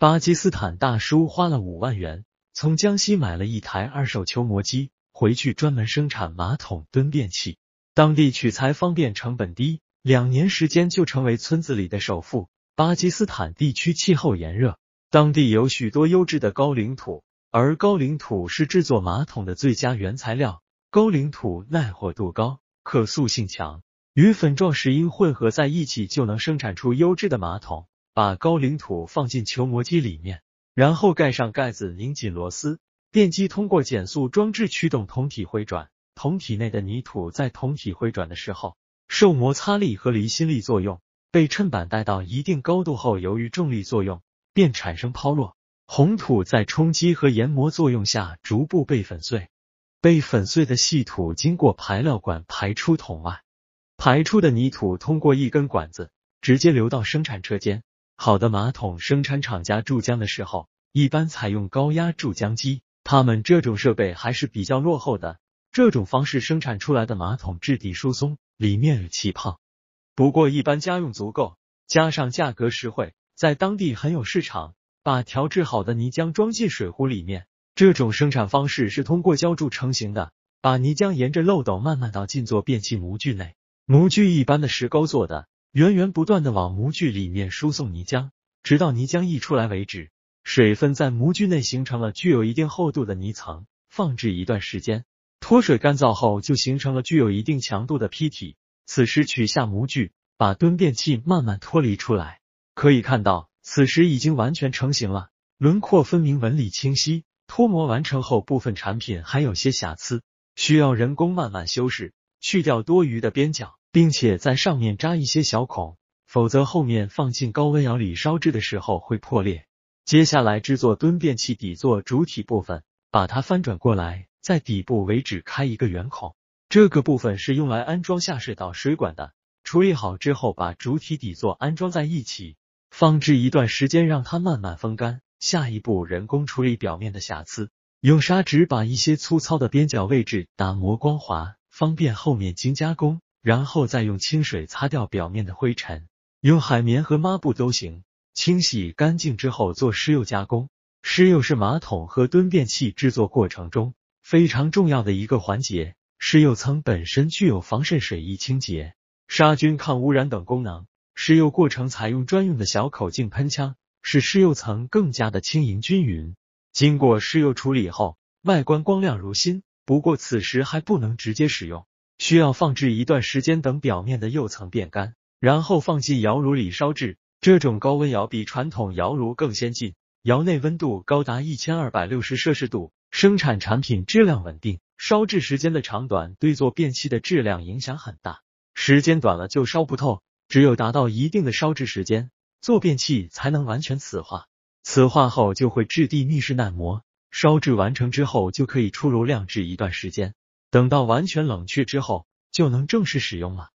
巴基斯坦大叔花了五万元，从江西买了一台二手球磨机，回去专门生产马桶蹲便器。当地取材方便，成本低，两年时间就成为村子里的首富。巴基斯坦地区气候炎热，当地有许多优质的高岭土，而高岭土是制作马桶的最佳原材料。高岭土耐火度高，可塑性强，与粉状石英混合在一起，就能生产出优质的马桶。把高岭土放进球磨机里面，然后盖上盖子，拧紧螺丝。电机通过减速装置驱动桶体回转，桶体内的泥土在桶体回转的时候，受摩擦力和离心力作用，被衬板带到一定高度后，由于重力作用，便产生抛落。红土在冲击和研磨作用下，逐步被粉碎。被粉碎的细土经过排料管排出桶外，排出的泥土通过一根管子直接流到生产车间。好的马桶生产厂家注浆的时候，一般采用高压注浆机，他们这种设备还是比较落后的。这种方式生产出来的马桶质地疏松，里面有气泡。不过一般家用足够，加上价格实惠，在当地很有市场。把调制好的泥浆装进水壶里面，这种生产方式是通过浇筑成型的，把泥浆沿着漏斗慢慢倒进做便器模具内，模具一般的石膏做的。源源不断的往模具里面输送泥浆，直到泥浆溢出来为止。水分在模具内形成了具有一定厚度的泥层，放置一段时间，脱水干燥后就形成了具有一定强度的坯体。此时取下模具，把蹲便器慢慢脱离出来，可以看到此时已经完全成型了，轮廓分明，纹理清晰。脱模完成后，部分产品还有些瑕疵，需要人工慢慢修饰，去掉多余的边角。并且在上面扎一些小孔，否则后面放进高温窑里烧制的时候会破裂。接下来制作蹲便器底座主体部分，把它翻转过来，在底部为止开一个圆孔，这个部分是用来安装下水道水管的。处理好之后，把主体底座安装在一起，放置一段时间，让它慢慢风干。下一步，人工处理表面的瑕疵，用砂纸把一些粗糙的边角位置打磨光滑，方便后面精加工。然后再用清水擦掉表面的灰尘，用海绵和抹布都行。清洗干净之后做湿釉加工。湿釉是马桶和蹲便器制作过程中非常重要的一个环节。湿釉层本身具有防渗水、易清洁、杀菌、抗污染等功能。湿釉过程采用专用的小口径喷枪，使湿釉层更加的轻盈均匀。经过湿釉处理后，外观光亮如新。不过此时还不能直接使用。需要放置一段时间，等表面的釉层变干，然后放进窑炉里烧制。这种高温窑比传统窑炉更先进，窑内温度高达一千二百六十摄氏度，生产产品质量稳定。烧制时间的长短对做便器的质量影响很大，时间短了就烧不透，只有达到一定的烧制时间，做便器才能完全瓷化。瓷化后就会质地密实、耐磨。烧制完成之后就可以出炉晾制一段时间。等到完全冷却之后，就能正式使用了。